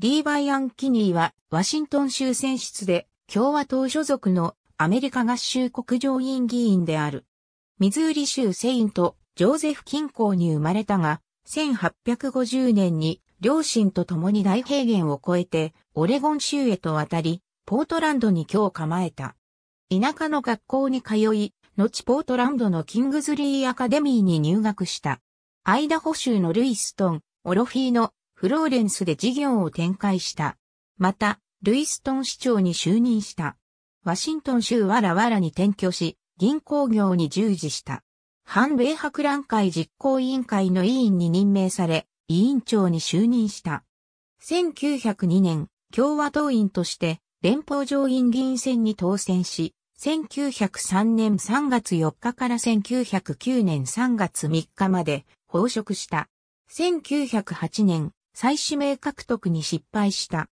リーバイ・アン・キニーは、ワシントン州選出で、共和党所属のアメリカ合衆国上院議員である。ミズーリ州セイント、ジョーゼフ近郊に生まれたが、1850年に両親と共に大平原を越えて、オレゴン州へと渡り、ポートランドに居を構えた。田舎の学校に通い、後ポートランドのキングズリーアカデミーに入学した。アイダホ州のルイストン、オロフィーノ、フローレンスで事業を展開した。また、ルイストン市長に就任した。ワシントン州わらわらに転居し、銀行業に従事した。反米博覧会実行委員会の委員に任命され、委員長に就任した。1902年、共和党員として連邦上院議員選に当選し、1903年3月4日から1909年3月3日まで報職した。1908年、再指名獲得に失敗した。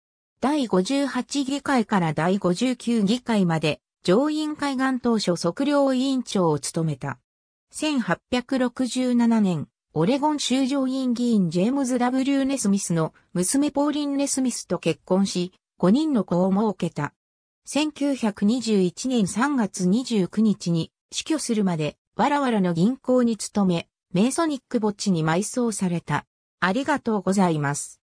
第58議会から第59議会まで上院海岸当初測量委員長を務めた。1867年、オレゴン州上院議員ジェームズ・ W・ ネスミスの娘ポーリン・ネスミスと結婚し、5人の子を設けた。1921年3月29日に死去するまでわらわらの銀行に勤め、メイソニック墓地に埋葬された。ありがとうございます。